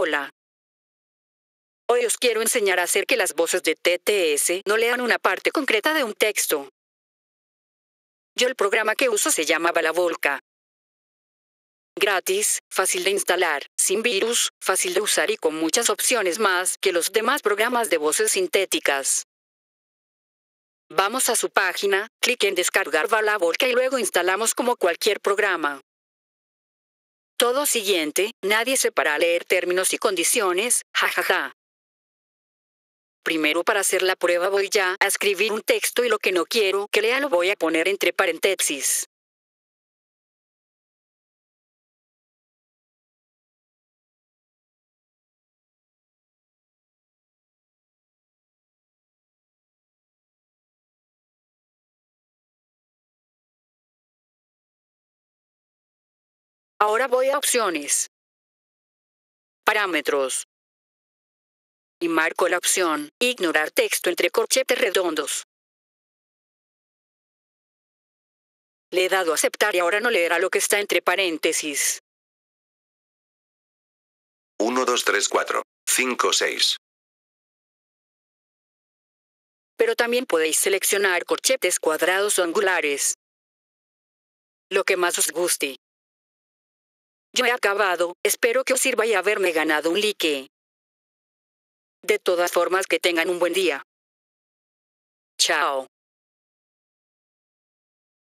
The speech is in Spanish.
Hola. Hoy os quiero enseñar a hacer que las voces de TTS no lean una parte concreta de un texto. Yo el programa que uso se llama Balavolca. Gratis, fácil de instalar, sin virus, fácil de usar y con muchas opciones más que los demás programas de voces sintéticas. Vamos a su página, clic en descargar Volca y luego instalamos como cualquier programa. Todo siguiente, nadie se para a leer términos y condiciones, jajaja. Primero para hacer la prueba voy ya a escribir un texto y lo que no quiero que lea lo voy a poner entre paréntesis. Ahora voy a opciones, parámetros y marco la opción ignorar texto entre corchetes redondos. Le he dado a aceptar y ahora no leerá lo que está entre paréntesis. 1, 2, 3, 4, 5, 6. Pero también podéis seleccionar corchetes cuadrados o angulares. Lo que más os guste. Yo he acabado, espero que os sirva y haberme ganado un like. De todas formas que tengan un buen día. Chao.